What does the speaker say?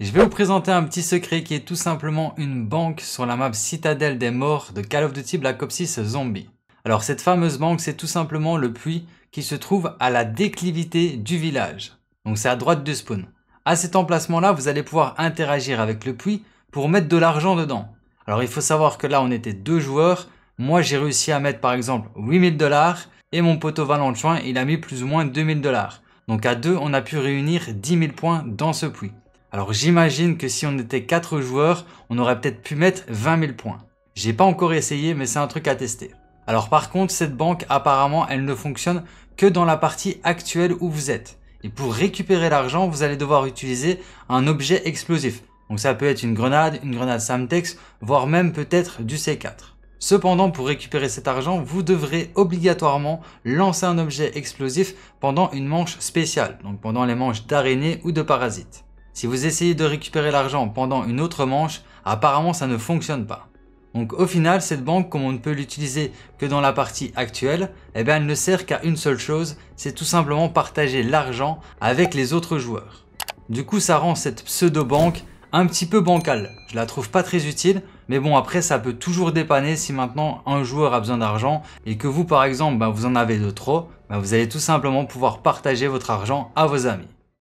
Je vais vous présenter un petit secret qui est tout simplement une banque sur la map Citadelle des Morts de Call of Duty Black Ops 6 Zombie. Alors cette fameuse banque, c'est tout simplement le puits qui se trouve à la déclivité du village. Donc c'est à droite du spawn. À cet emplacement-là, vous allez pouvoir interagir avec le puits pour mettre de l'argent dedans. Alors il faut savoir que là, on était deux joueurs. Moi, j'ai réussi à mettre par exemple 8000 dollars et mon poteau Valentin, il a mis plus ou moins 2000 dollars. Donc à deux, on a pu réunir 10 000 points dans ce puits. Alors j'imagine que si on était 4 joueurs, on aurait peut-être pu mettre 20 000 points. J'ai pas encore essayé, mais c'est un truc à tester. Alors par contre, cette banque, apparemment, elle ne fonctionne que dans la partie actuelle où vous êtes. Et pour récupérer l'argent, vous allez devoir utiliser un objet explosif. Donc ça peut être une grenade, une grenade Samtex, voire même peut-être du C4. Cependant, pour récupérer cet argent, vous devrez obligatoirement lancer un objet explosif pendant une manche spéciale, donc pendant les manches d'araignée ou de parasites. Si vous essayez de récupérer l'argent pendant une autre manche, apparemment ça ne fonctionne pas. Donc au final, cette banque, comme on ne peut l'utiliser que dans la partie actuelle, eh bien, elle ne sert qu'à une seule chose, c'est tout simplement partager l'argent avec les autres joueurs. Du coup, ça rend cette pseudo-banque un petit peu bancale. Je la trouve pas très utile, mais bon après ça peut toujours dépanner si maintenant un joueur a besoin d'argent et que vous par exemple ben, vous en avez de trop, ben, vous allez tout simplement pouvoir partager votre argent à vos amis.